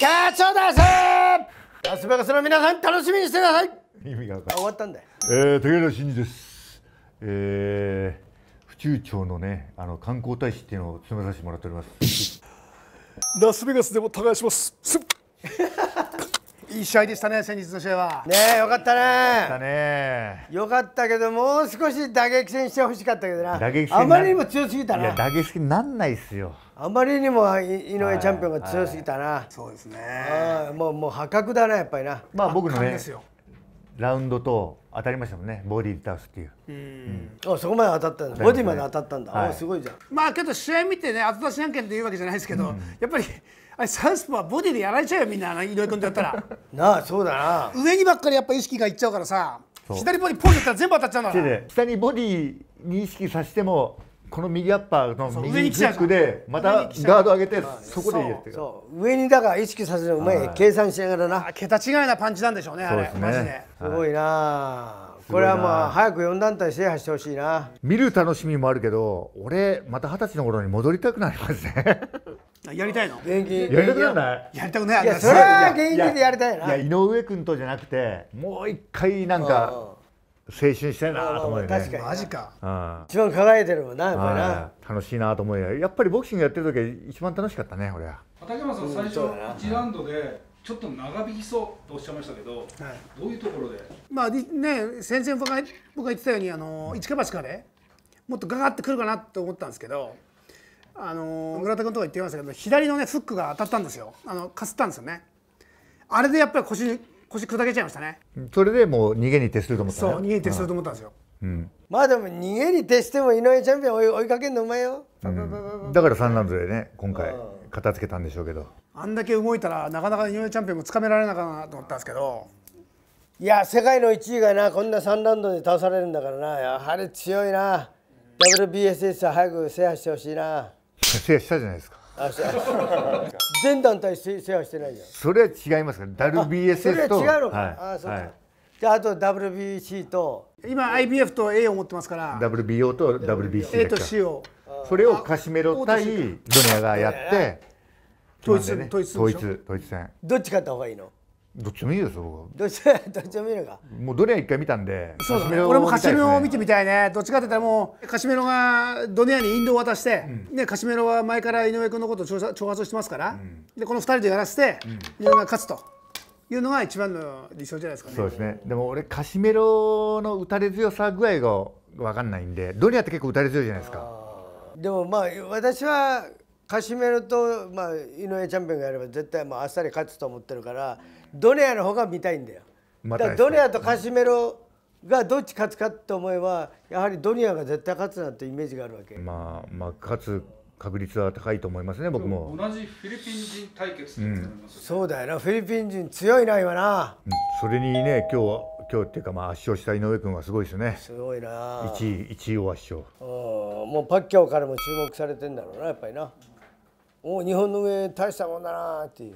キャッチャーだせラスベガスの皆さん楽しみにしてください意味がわか終わったんだよえー、竹原真二ですえー、府中町のねあの観光大使っていうのを務めさせてもらっておりますラスベガスでも耕しますいい試合でしたね、先日の試合は。ねよかったねよかったけど、もう少し打撃戦してほしかったけどな、打撃あまりにも強すぎたな。いや、打撃戦なんないっすよ。あまりにも井上チャンピオンが強すぎたな。はいはい、そうですねもう。もう破格だな、やっぱりな。まあ、僕のね、ラウンドと当たりましたもんねボディで倒すっていううん、あそこまで当たったボディまで当たったんだ、はい、すごいじゃんまあけど試合見てね後出し案件というわけじゃないですけど、うん、やっぱりあれサウスポはボディでやられちゃうよみんな井上君とやったら なあそうだな上にばっかりやっぱ意識がいっちゃうからさ左ボディポンやったら全部当たっちゃうんだから下にボディに意識させてもこの右アッパーの右チェックでまたガード上げてそこでいいやってう上にだから意識させるうまい計算しながらな桁違いなパンチなんでしょうねあれ、ね、マジですごいな、はい、これはまあ早く4団体制覇してほしいな見る楽しみもあるけど俺また二十歳の頃に戻りたくなりますねやりたいの現役やりたくないやりたくないいやそれは現役でやりたいないや井上君とじゃなくてもう一回なんか青春したいなと思うよ、ね、確かにマジか、一番輝いてるもんなやっぱりな楽しいなと思うよやっぱりボクシングやってる時は一番楽しかったね俺は畠山さん最初一ラウンドでちょっと長引きそうとおっしゃいましたけど、はい、どういうところでまあね先々僕が言ってたようにあの市川橋からねもっとガガってくるかなと思ったんですけどあの村田君とか言ってましたけど左のねフックが当たったんですよあのかすったんですよねあれでやっぱり腰腰砕けちゃいましたねそれでもう逃げに徹すると思った、ね、そう逃げに徹すると思ったんですよ、うん、まあでも逃げに徹しても井上チャンピオン追いかけるのうまいよ、うん、だから三男勢ね今回片付けたんでしょうけどあんだけ動いたらなかなか井上チャンピオンもつかめられなかったなと思ったんですけどいや世界の1位がなこんな3ラウンドで倒されるんだからなやはり強いな WBSS は早く制覇してほしいな。制したじゃないですか。全団体制ェしてないじゃん。それは違いますから、WBSS と。それは違うのか。はい、ああ、そうか。はいであと WBC と今 IBF と A を持ってますから WBO と WBC A と C をそれをカシメロ対ドニアがやって統一、統一統一戦どっち勝った方がいいのどっちもいいですよ、どっち どっちも見るかもうどれ一回見たんでそうですね、俺もカシメロを見てみたいねどっちかって言ったらもうカシメロがドネアにンドを渡して、うん、ね、カシメロは前から井上君のことを挑発してますから、うん、でこの2人でやらせて、井上が勝つというのが一番の理想じゃないですかねそうですねでも俺カシメロの打たれ強さ具合が分かんないんでドネアって結構打たれ強いじゃないですかでもまあ私はカシメロと、まあ、井上チャンピオンがやれば絶対もうあっさり勝つと思ってるから、うんドネアの方が見たいんだよ。ま、だドネアとカシメロがどっち勝つかと思えばやはりドネアが絶対勝つなんてイメージがあるわけ。まあまあ勝つ確率は高いと思いますね僕も。同じフィリピン人対決、ねうん、そうだよなフィリピン人強いな今な。それにね今日今日っていうかまあ圧勝した井上君はすごいですね。すごいな。1位1位を圧勝。もうパッキャオからも注目されてんだろうなやっぱりな。お日本の上大したもんだなっていう。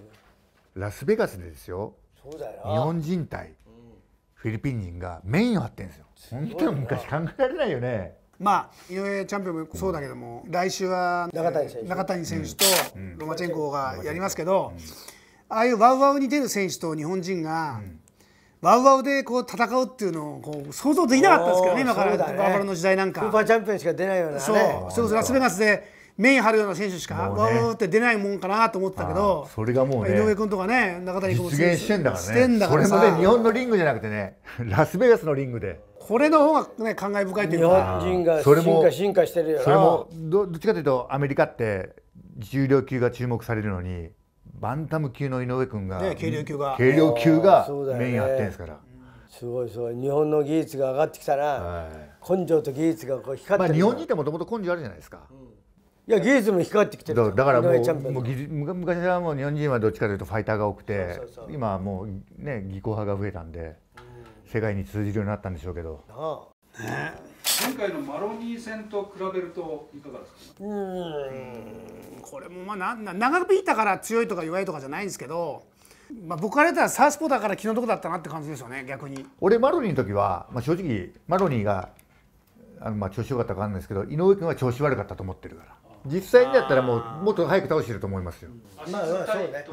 ラスベガスでですよ日本人対フィリピン人がメインを張ってんですよ本当に昔考えられないよねまあ、井上チャンピオンもそうだけども、うん、来週は中谷選手中谷選手とロマチェンコがやりますけど、うんうん、ああいうワウワウに出る選手と日本人が、ワウワウでこう戦うっていうのをこう想像できなかったですけどね今からバーバラの時代なんかスーパーチャンピオンしか出ないような、ね、そうそうラスベガスでメイン張るような選手しか、ね、わーって出ないもんかなと思ったけどそれがもう、ね、井上君とかね中谷君も実現してんだからねこれもね日本のリングじゃなくてね ラスベガスのリングでこれの方がね感慨深いというか日本人が進化進化してるよなそれもどどっちかというとアメリカって重量級が注目されるのにバンタム級の井上君が、ね、軽量級が軽量級がメインやってるんですから。すごいすごい日本の技術が上がってきたら、はい、根性と技術がこう光ってる、まあ、日本人ってもともと根性あるじゃないですか、うんいや技術も光ってきてるだからもうもう昔はもう日本人はどっちかというとファイターが多くて今はもうね技巧派が増えたんで、うん、世界に通じるようになったんでしょうけど、ね、前回のマロニー戦と比べるといかがですかうんこれもまあな長引いたから強いとか弱いとかじゃないんですけどまあ、僕から言ったらサウスポーだから気の毒だったなって感じですよね逆に俺マロニーの時は、まあ、正直マロニーがあのまあ調子良かったか分かんないですけど井上君は調子悪かったと思ってるから実際にだったらもうもっと早く倒してると思いますよ。まあ、そうね。はい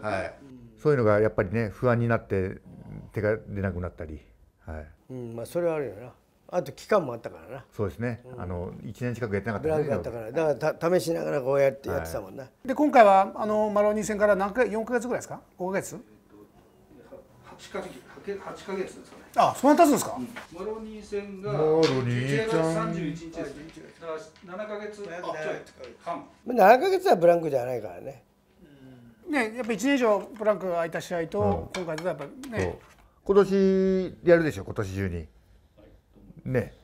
はい。そういうのがやっぱりね不安になって手が出なくなったり、はい。うん、まあそれはあるよな。あと期間もあったからな。そうですね。うん、あの一年近くやってなかったから、ね。ったから。だから試しながらこうやってやってたもんな。はい、で今回はあのマロニー戦から何回四ヶ月ぐらいですか？五ヶ月？八ヶ月。ヶ月ですかねあそんな経つんですか、モロニー戦が11月31日ですだから7ヶ月半7ヶ月はブランクじゃないからねねやっぱ1年以上ブランクが空いた試合と、今回とやっぱね今年やるでしょ今年中にね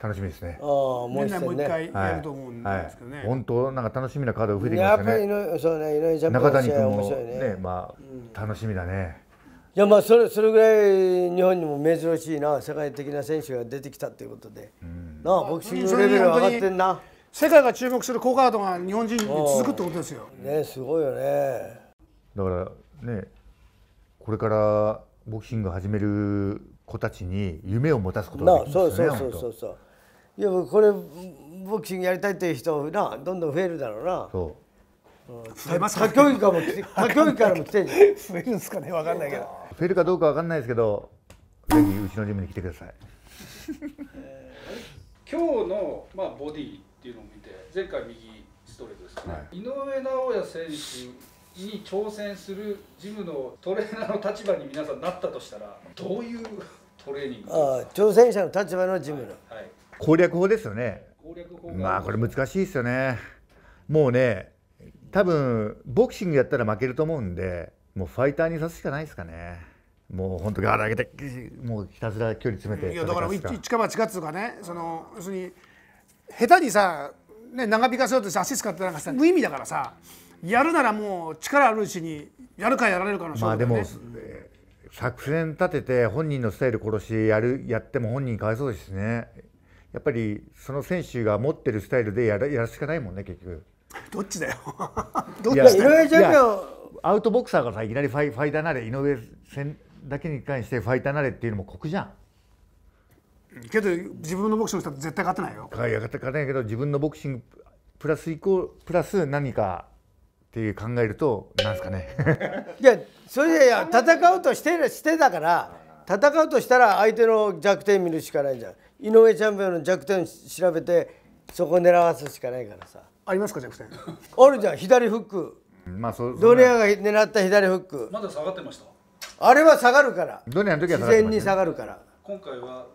楽しみですね。ああ、もう一回、もやると思うんですけどね。はいはい、本当なんか楽しみなカードが増えてきましたね。やっぱりそうね、井上ジャンプの試合面白いね。ね、まあ、うん、楽しみだね。いやまあそれそれぐらい日本にも珍しいな世界的な選手が出てきたということで、うん、なあボクシングレベル上がってんな世界が注目する好カードが日本人に続くってことですよねすごいよねだからねこれからボクシング始める子たちに夢を持たすことができますねそうそうそうそういやこれボクシングやりたいっていう人などんどん増えるだろうなそう他競技からも来てるんじゃん 増えるんですかね分かんないけどフェルかどうかわかんないですけど、ぜひうちのジムに来てください。えー、今日のまあボディっていうのを見て、前回右ストレートですね。はい、井上尚弥選手に挑戦するジムのトレーナーの立場に皆さんなったとしたら、どういうトレーニングああ、挑戦者の立場のジムの、はい、はい、攻略法ですよね。攻略法まあこれ難しいですよね。もうね、多分ボクシングやったら負けると思うんで。もうファイターにさすしかないですかねもう本当ガー上げてもうひたすら距離詰めていやだから一か八かっつうかねその要するに下手にさ、ね、長引かせようとして足使ってなんかさ無意味だからさやるならもう力あるうちにやるかやられるかの勝負ね、まあでも、えー、作戦立てて本人のスタイル殺しやるやっても本人かわいそうですしねやっぱりその選手が持ってるスタイルでやらやるしかないもんね結局どっちだよどっちだよアウトボクサーがさいきなりファイファイターなれ井上戦だけに関してファイターなれっていうのも酷じゃん。けど自分のボクシングしたら絶対勝てないよ。いや勝てないけど自分のボクシングプラスイコールプラス何かっていう考えるとなんすかね いやそれでいや戦うとしてしてたから戦うとしたら相手の弱点見るしかないじゃん井上チャンピオンの弱点調べてそこ狙わすしかないからさありますか弱点あるじゃん左フックまあそドネアが狙った左フックまだ下がってましたあれは下がるからドネアの時は自然に下がるから今回は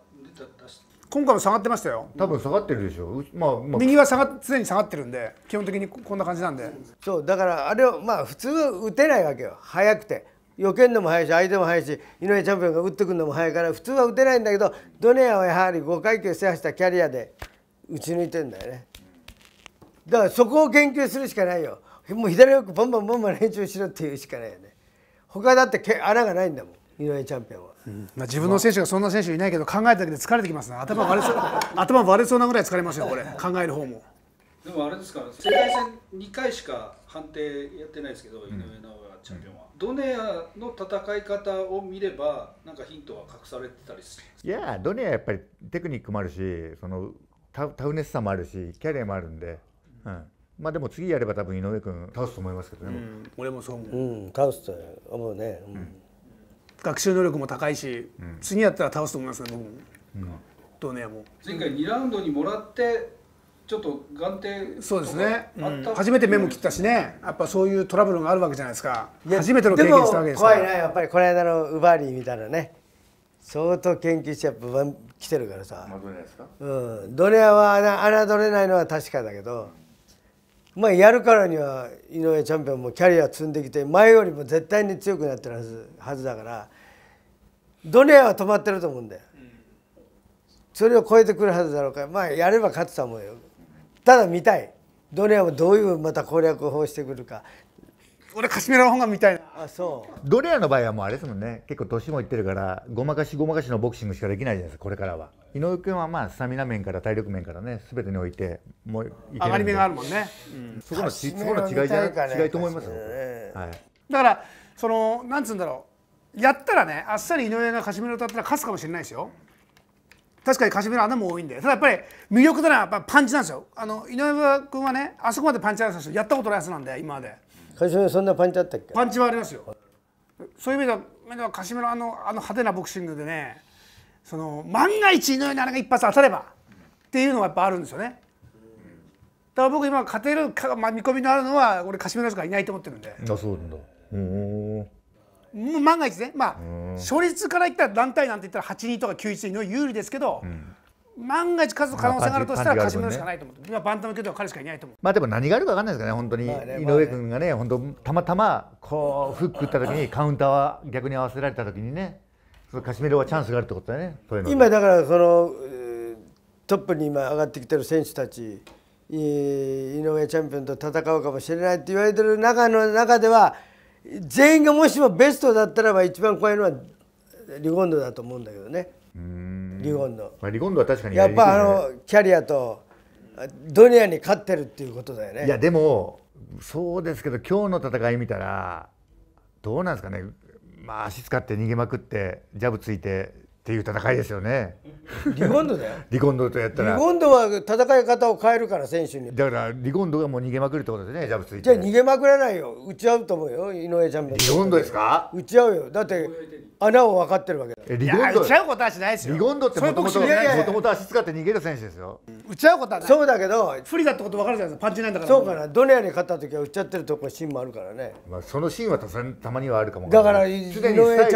今回も下がってましたよ多分下がってるでしょ、まあまあ、右は下が常に下がってるんで基本的にこんな感じなんでそうだからあれをまあ普通は打てないわけよ速くて避けるのも速いし相手も速いし井上チャンピオンが打ってくるのも速いから普通は打てないんだけどドネアはやはり5階級制覇したキャリアで打ち抜いてんだよねだからそこを研究するしかないよもう左よくバンバンバンバン練習しろっていうしかないよね他だってけ穴がないんだもん井上チャンピオンは、うん、まあ、自分の選手がそんな選手いないけど考えただけで疲れてきますね頭割れそう 頭割れそうなぐらい疲れますよこれ考える方もでもあれですから世界戦2回しか判定やってないですけど、井上尚弥チャンピオンは、ドネアの戦い方を見ればなんかヒントは隠されてたりするいやドネアやっぱりテクニックもあるしそのタフネスさもあるしキャリアもあるんで、うんまあでも次やれば多分井上君倒すと思いますけどね、うん、俺もそう思う、うん、倒すと思うね、学習能力も高いし、次やったら倒すと思いますね僕も、とねもう前回2ラウンドにもらってちょっと眼底そうですね、うん、初めて目も切ったしねやっぱそういうトラブルがあるわけじゃないですか初めての経験したわけですから怖いなやっぱりこの間のウバリーみたいなね相当研究してやっぱ来てるからさ、まあ、ドネアですかうんドネアは侮れないのは確かだけど、まあ、やるからには井上チャンピオンもキャリア積んできて前よりも絶対に強くなってるはずはずだからドネアは止まってると思うんだよ、それを超えてくるはずだろうからまあやれば勝つと思うよただ見たいドネアもどういうまた攻略法をしてくるか俺カシメラの本が見たいなあそうドレアの場合はもうあれですもんね結構年もいってるからごまかしごまかしのボクシングしかできないじゃないですかこれからは井上君はまあスタミナ面から体力面からね全てにおいてもうい上がり目があるもんね、うん、そこのそこの違いじゃない、違いと思いますよ、はい、だからそのなんつうんだろうやったらねあっさり井上がカシメラ歌ったら勝つかもしれないですよ確かにカシメラ穴も多いんでただやっぱり魅力なのはやっぱパンチなんですよあの井上君はねあそこまでパンチあるつ、やったことないやつなんで今まで。鹿島そんなパンチあったっけパンチはありますよそういう意味では鹿島のあのあの派手なボクシングでねその万が一のようにあれが一発当たればっていうのはやっぱあるんですよねだから僕今勝てるか、まあ、見込みのあるのは俺鹿島のしかいないと思ってるんであそうなんだうん万が一ねまあ勝率からいったら団体なんて言ったら8人とか9人の有利ですけど、うん万が一勝つ可能性があるとしたら勝ち目しかないと思って、まバンタム級では彼しかいないと思うまあでも何があるか分かんないですかね本当に、井上君がね本当たまたまこうフック打った時にカウンターは逆に合わせられた時にねそのカシメロはチャンスがあるってことだね今だからそのトップに今上がってきてる選手たち井上チャンピオンと戦うかもしれないって言われてる中の中では全員がもしもベストだったらば一番怖いのはリゴンドだと思うんだけどね。リゴンド、まあ、リゴンドは確かにや,、っぱあのキャリアとドニアに勝ってるっていうことだよねいやでもそうですけど今日の戦い見たらどうなんですかねまあ足使って逃げまくってジャブついてっていう戦いですよね。リゴンドだよ。リゴンドとやったら。リゴンドは戦い方を変えるから選手に。だからリゴンドがもう逃げまくるってことですね、ジャブついて。じゃあ逃げまくらないよ。打ち合うと思うよ、井上ちゃんリゴンドですか？打ち合うよ。だって穴を分かってるわけだリゴンド打ち合うことはしないですよリゴンドってもともともともと足使って逃げる選手ですよ打ち合うことはないそうだけど不利だってこと分かるじゃないですかパンチないんだからそうかなドネアに勝った時は打っちゃってるところシーンもあるからねまあそのシーンはたたまにはあるかもだから井上チャ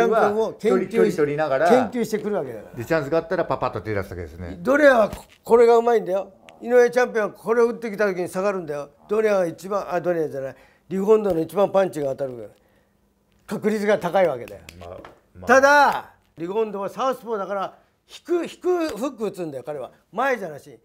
ンピオンを研究取りながら研究してくるわけだからでチャンスがあったらパパッと手出すわけですねドネアはこれがうまいんだよ井上チャンピオンはこれを打ってきた時に下がるんだよドネアは一番あドネアじゃないリゴンドの一番パンチが当たる確率が高いわけだよ、まあただリゴンドはサウスポーだから引く引くフック打つんだよ彼は前じゃなし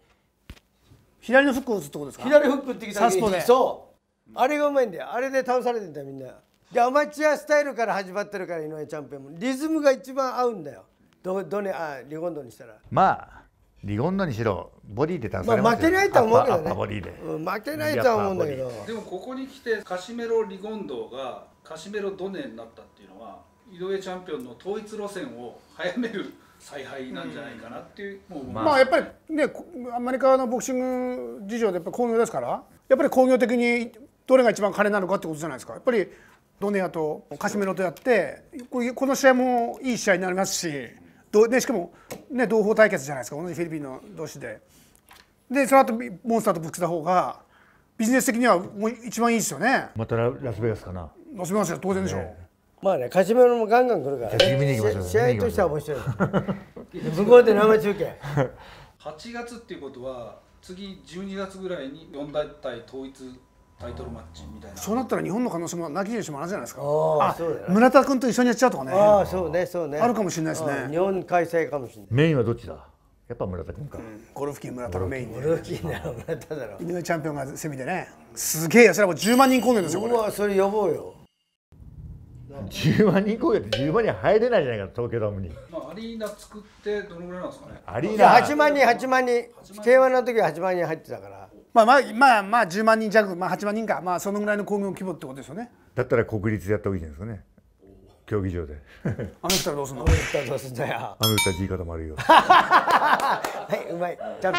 左のフックを打つってことですか左フックってきた時にそうあれがうまいんだよあれで倒されてんだよみんなでアマチュアスタイルから始まってるから井上チャンピオンもリズムが一番合うんだよどどねあリゴンドにしたらまあリゴンドにしろボディで倒されまあ、負けないとは思うけどね、負けないとは思うんだけどでもここに来てカシメロ・リゴンドがカシメロ・ドネになったっていうのは井上チャンピオンの統一路線を早める采配なんじゃないかなっていう、うん、まあやっぱりねアメリカのボクシング事情でやっぱ興行ですからやっぱり興行的にどれが一番金なのかってことじゃないですかやっぱりドネアとカシメロとやってこの試合もいい試合になりますしど、ね、しかも、ね、同胞対決じゃないですか同じフィリピンの同士で。でその後モンスターとぶつけた方がビジネス的にはもう一番いいですよね。またラスベガスかなま当然でしょう、ねまあね、勝ち目もガンガン来るからね。試合としては面白い。向こうで生中継。8月っていうことは、次12月ぐらいに4団体統一タイトルマッチみたいな。そうなったら日本の可能性もなきにしもあるじゃないですか。ああ村田君と一緒にやっちゃうとかね。ああ、そうね、そうね。あるかもしれないですね。日本開催かもしれない。メインはどっちだやっぱ村田君か、うん、ゴルフキン村田のメインでゴルフキンなら村田だろ井上チャンピオンがセミでねすげえやそれはもう10万人来んでるんですよこれうわそれ呼ぼうよ十万人公演って1万人入れないじゃないか東京ドームに、まあ、アリーナ作ってどのぐらいなんですかねアリーナ八万人八万人平和の時は八万人入ってたからまあまあまあまあ十万人弱まあ八万人かまあそのぐらいの興行規模ってことですよねだったら国立でやった方がいいじゃないですかね競技場であの人はどうすんのあの人どうすんだよあの歌言い方もあるよ はいうまいちゃんと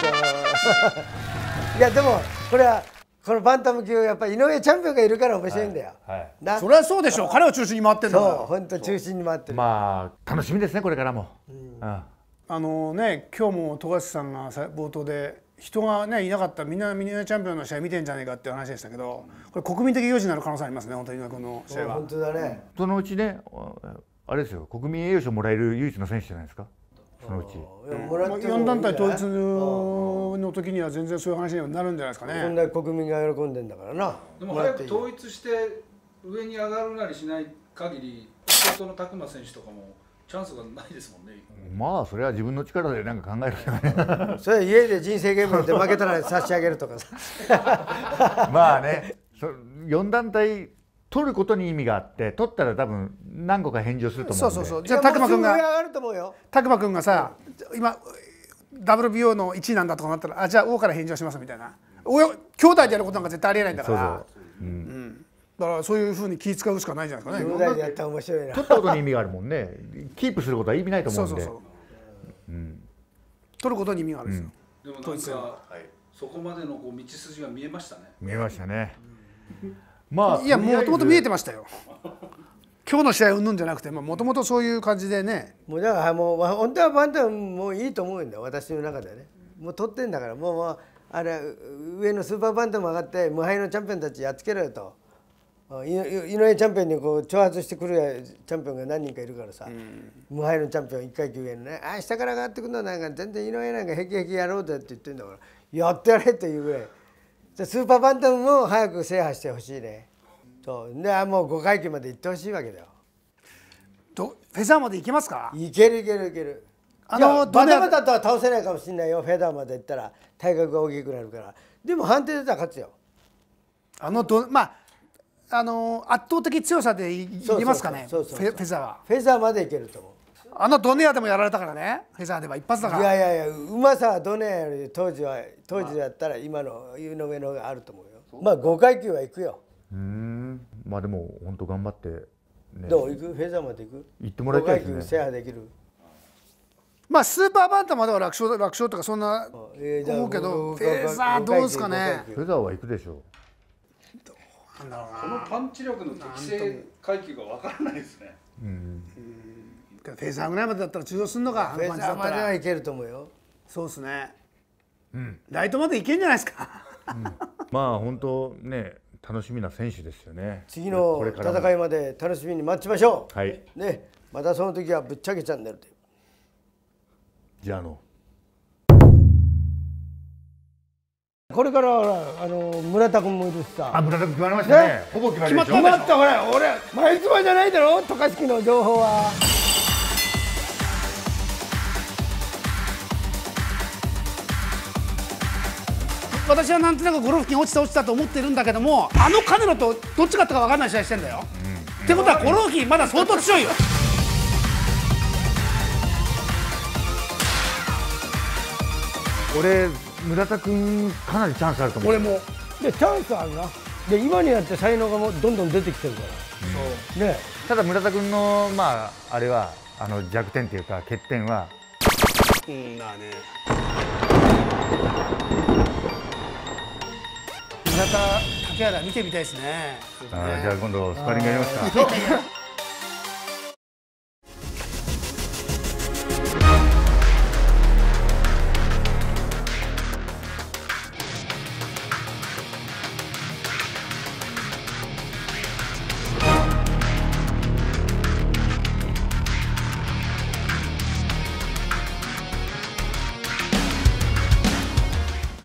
いやでもこれはこのバンタム級やっぱ井上チャンピオンがいるから面白いんだよ、はいはい、そりゃそうでしょう彼を中心に回ってるんだそう本当中心に回ってるまあ楽しみですねこれからも、うん、あのね今日も富樫さんが冒頭で人がねいなかったみんな井上チャンピオンの試合見てんじゃねえかっていう話でしたけどこれ国民的行事になる可能性ありますね本当にこの試合は本当だねそのうちねあれですよ国民栄誉賞もらえる唯一の選手じゃないですかそのうち。四団体統一の時には全然そういう話にはなるんじゃないですかね。国民が喜んでんだからな。でも早く統一して上に上がるなりしない限り弟の拓磨選手とかもチャンスがないですもんね。まあそれは自分の力で何か考えるしか それ家で人生ゲームで負けたら差し上げるとかさ。まあね、そ4団体取ることに意味があって取ったら多分何個か返事をすると思うんでそうそうそうじゃあ拓磨君が拓磨君がさ今 WBO の1位なんだとかなったらあじゃあ王から返事をしますみたいな親兄弟でやることなんか絶対ありえないんだからうん、うん、だからそういうふうに気使うしかないじゃないですかね兄弟でやったら面白いな取ったことに意味があるもんねキープすることは意味ないと思うんでそうそうそう、うん、取ることに意味があるんですよ、うん、でもなんか、はい、そこまでのこう道筋が見えましたね見えましたね、まあ、いやもともと見えてましたよ。今日の試合うんぬんじゃなくてもともとそういう感じでねもうだからもう本当はバンタムもいいと思うんだ私の中でねもう取ってんだからもうもうあれ上のスーパーバンタも上がって無敗のチャンピオンたちやっつけろよと井上チャンピオンにこう挑発してくるチャンピオンが何人かいるからさ、うん、無敗のチャンピオン1階級上のねあ下から上がってくるのなんか全然井上なんかへきへきやろうぜって言ってんだからやってやれっていうぐらい。ゃスーパーバンタムも早く制覇してほしいねそうでもう5階級まで行ってほしいわけだよどフェザーまで行けますかいけるいけるいけるあのバタバタとは倒せないかもしれないよフェザーまで行ったら体格が大きくなるからでも判定出たら勝つよあのどまああの圧倒的強さでいけますかねフェザーはフェザーまでいけると思うあのドネアでもやられたからねフェザーでは一発だからいやいやいやうまさはドネアより当時は当時だったら今の井上の方があると思うよまあ5階級はいくようんまあでも本当頑張って、ね、どう行くフェザーまで行く行ってもらいたいです、ね、5階級制覇できるまあスーパーバンタまでは楽勝楽勝とかそんな思うけど、フェザーどうですかねフェザーは行くでしょうこのパンチ力の適正階級が分からないですねうん、うんフェーザーぐらいまでだったら中央すんのかフェザーまではいけると思うよそうですね、うん、ライトまでいけんじゃないですか、うん、まあ本当ね楽しみな選手ですよね次の戦いまで楽しみに待ちましょうはいねまたその時はぶっちゃけチャンネルでじゃあのこれからあの村田君もいるしさあ村田君決まりましたね、ね、ほぼ決まりました決まったほら俺前妻じゃないだろ渡嘉敷の情報は。私はなんとなくゴロフキン落ちた落ちたと思ってるんだけどもあのカネロとどっちかったか分かんない試合してんだよ、うん、ってことはゴロフキンまだ相当強いよ俺村田君かなりチャンスあると思う俺もでチャンスあるなで今になって才能がもうどんどん出てきてるから、うん、ねただ村田君のまああれはあの弱点っていうか欠点はうんまあね田竹原見てみたいですね。ねじゃあ今度スパリングやりますか。